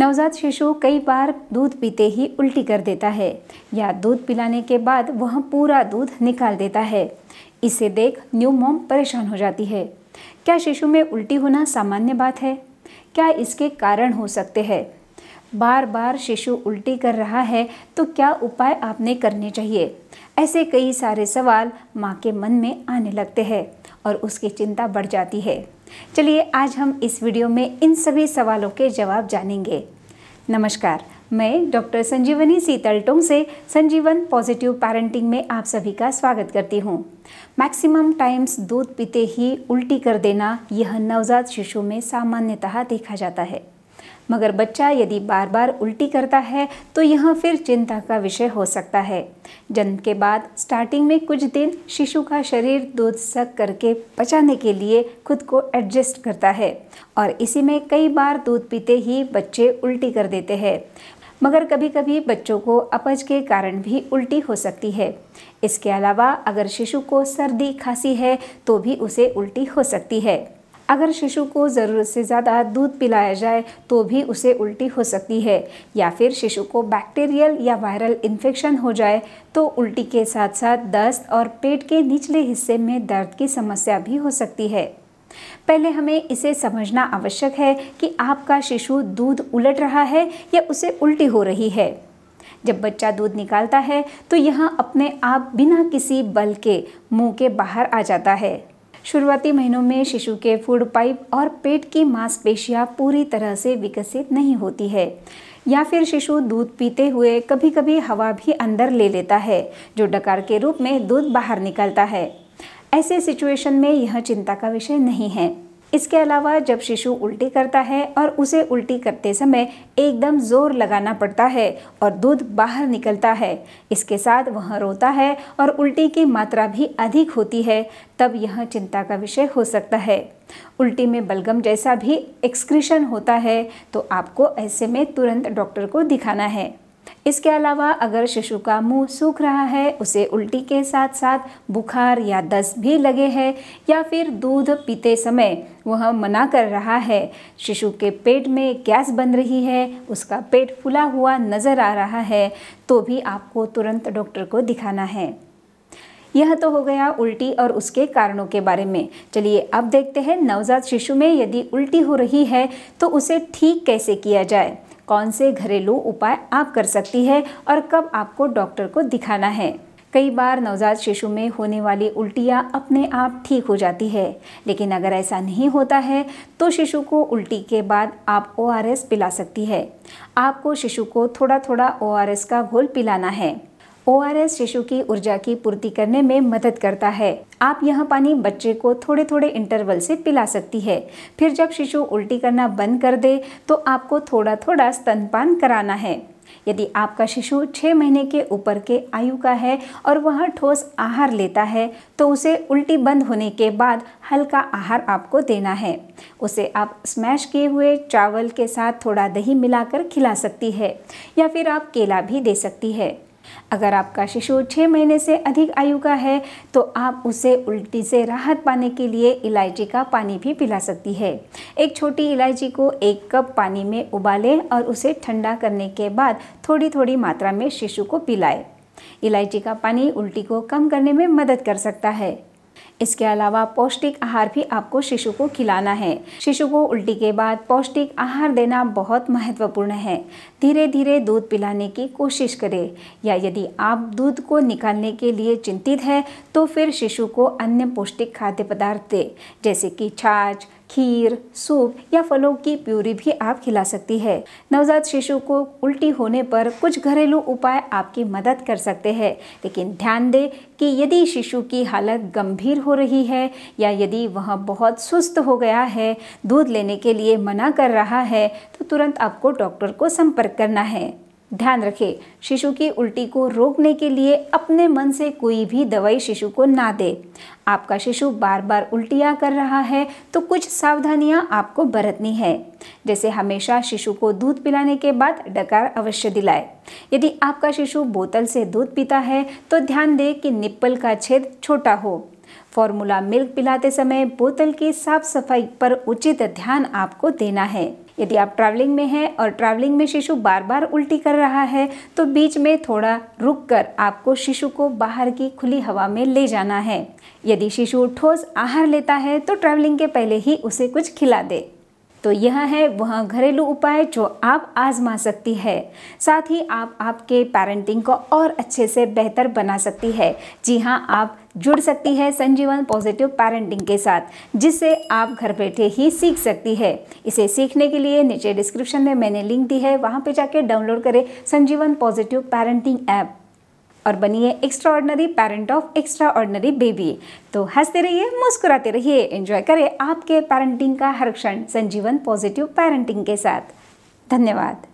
नवजात शिशु कई बार दूध पीते ही उल्टी कर देता है या दूध पिलाने के बाद वह पूरा दूध निकाल देता है इसे देख न्यू मॉम परेशान हो जाती है क्या शिशु में उल्टी होना सामान्य बात है क्या इसके कारण हो सकते हैं बार बार शिशु उल्टी कर रहा है तो क्या उपाय आपने करने चाहिए ऐसे कई सारे सवाल माँ के मन में आने लगते हैं और उसकी चिंता बढ़ जाती है चलिए आज हम इस वीडियो में इन सभी सवालों के जवाब जानेंगे नमस्कार मैं डॉक्टर संजीवनी टोंग से संजीवन पॉजिटिव पेरेंटिंग में आप सभी का स्वागत करती हूँ मैक्सिमम टाइम्स दूध पीते ही उल्टी कर देना यह नवजात शिशु में सामान्यतः देखा जाता है मगर बच्चा यदि बार बार उल्टी करता है तो यह फिर चिंता का विषय हो सकता है जन्म के बाद स्टार्टिंग में कुछ दिन शिशु का शरीर दूध सक करके बचाने के लिए खुद को एडजस्ट करता है और इसी में कई बार दूध पीते ही बच्चे उल्टी कर देते हैं मगर कभी कभी बच्चों को अपच के कारण भी उल्टी हो सकती है इसके अलावा अगर शिशु को सर्दी खांसी है तो भी उसे उल्टी हो सकती है अगर शिशु को ज़रूरत से ज़्यादा दूध पिलाया जाए तो भी उसे उल्टी हो सकती है या फिर शिशु को बैक्टीरियल या वायरल इन्फेक्शन हो जाए तो उल्टी के साथ साथ दस्त और पेट के निचले हिस्से में दर्द की समस्या भी हो सकती है पहले हमें इसे समझना आवश्यक है कि आपका शिशु दूध उलट रहा है या उसे उल्टी हो रही है जब बच्चा दूध निकालता है तो यह अपने आप बिना किसी बल के मुंह के बाहर आ जाता है शुरुआती महीनों में शिशु के फूड पाइप और पेट की मांसपेशियां पूरी तरह से विकसित नहीं होती है या फिर शिशु दूध पीते हुए कभी कभी हवा भी अंदर ले लेता है जो डकार के रूप में दूध बाहर निकलता है ऐसे सिचुएशन में यह चिंता का विषय नहीं है इसके अलावा जब शिशु उल्टी करता है और उसे उल्टी करते समय एकदम जोर लगाना पड़ता है और दूध बाहर निकलता है इसके साथ वह रोता है और उल्टी की मात्रा भी अधिक होती है तब यह चिंता का विषय हो सकता है उल्टी में बलगम जैसा भी एक्सक्रीशन होता है तो आपको ऐसे में तुरंत डॉक्टर को दिखाना है इसके अलावा अगर शिशु का मुंह सूख रहा है उसे उल्टी के साथ साथ बुखार या दस्त भी लगे है या फिर दूध पीते समय वह मना कर रहा है शिशु के पेट में गैस बन रही है उसका पेट फुला हुआ नज़र आ रहा है तो भी आपको तुरंत डॉक्टर को दिखाना है यह तो हो गया उल्टी और उसके कारणों के बारे में चलिए अब देखते हैं नवजात शिशु में यदि उल्टी हो रही है तो उसे ठीक कैसे किया जाए कौन से घरेलू उपाय आप कर सकती है और कब आपको डॉक्टर को दिखाना है कई बार नवजात शिशु में होने वाली उल्टियाँ अपने आप ठीक हो जाती है लेकिन अगर ऐसा नहीं होता है तो शिशु को उल्टी के बाद आप ओ पिला सकती है आपको शिशु को थोड़ा थोड़ा ओ का घोल पिलाना है ओ आर एस शिशु की ऊर्जा की पूर्ति करने में मदद करता है आप यह पानी बच्चे को थोड़े थोड़े इंटरवल से पिला सकती है फिर जब शिशु उल्टी करना बंद कर दे तो आपको थोड़ा थोड़ा स्तनपान कराना है यदि आपका शिशु छः महीने के ऊपर के आयु का है और वह ठोस आहार लेता है तो उसे उल्टी बंद होने के बाद हल्का आहार आपको देना है उसे आप स्मैश किए हुए चावल के साथ थोड़ा दही मिलाकर खिला सकती है या फिर आप केला भी दे सकती है अगर आपका शिशु छः महीने से अधिक आयु का है तो आप उसे उल्टी से राहत पाने के लिए इलायची का पानी भी पिला सकती है एक छोटी इलायची को एक कप पानी में उबालें और उसे ठंडा करने के बाद थोड़ी थोड़ी मात्रा में शिशु को पिलाएं इलायची का पानी उल्टी को कम करने में मदद कर सकता है इसके अलावा पौष्टिक आहार भी आपको शिशु को खिलाना है शिशु को उल्टी के बाद पौष्टिक आहार देना बहुत महत्वपूर्ण है धीरे धीरे दूध पिलाने की कोशिश करें या यदि आप दूध को निकालने के लिए चिंतित है तो फिर शिशु को अन्य पौष्टिक खाद्य पदार्थ दें जैसे कि छाछ खीर सूप या फलों की प्यूरी भी आप खिला सकती है नवजात शिशु को उल्टी होने पर कुछ घरेलू उपाय आपकी मदद कर सकते हैं लेकिन ध्यान दें कि यदि शिशु की हालत गंभीर हो रही है या यदि वह बहुत सुस्त हो गया है दूध लेने के लिए मना कर रहा है तो तुरंत आपको डॉक्टर को संपर्क करना है ध्यान रखें शिशु की उल्टी को रोकने के लिए अपने मन से कोई भी दवाई शिशु को ना दे आपका शिशु बार बार उल्टियाँ कर रहा है तो कुछ सावधानियाँ आपको बरतनी है जैसे हमेशा शिशु को दूध पिलाने के बाद डकार अवश्य दिलाए यदि आपका शिशु बोतल से दूध पीता है तो ध्यान दें कि निप्पल का छेद छोटा हो फॉर्मूला मिल्क पिलाते समय बोतल की साफ सफाई पर उचित ध्यान आपको देना है यदि आप ट्रैवलिंग में हैं और ट्रैवलिंग में शिशु बार बार उल्टी कर रहा है तो बीच में थोड़ा रुक कर आपको शिशु को बाहर की खुली हवा में ले जाना है यदि शिशु ठोस आहार लेता है तो ट्रैवलिंग के पहले ही उसे कुछ खिला दें तो यह है वह घरेलू उपाय जो आप आजमा सकती है साथ ही आप आपके पेरेंटिंग को और अच्छे से बेहतर बना सकती है जी हाँ आप जुड़ सकती है संजीवन पॉजिटिव पेरेंटिंग के साथ जिससे आप घर बैठे ही सीख सकती है इसे सीखने के लिए नीचे डिस्क्रिप्शन में मैंने लिंक दी है वहाँ पे जाके डाउनलोड करें संजीवन पॉजिटिव पेरेंटिंग ऐप और बनिए extraordinary parent of extraordinary baby तो हंसते रहिए मुस्कुराते रहिए एंजॉय करें आपके पेरेंटिंग का हर क्षण संजीवन पॉजिटिव पेरेंटिंग के साथ धन्यवाद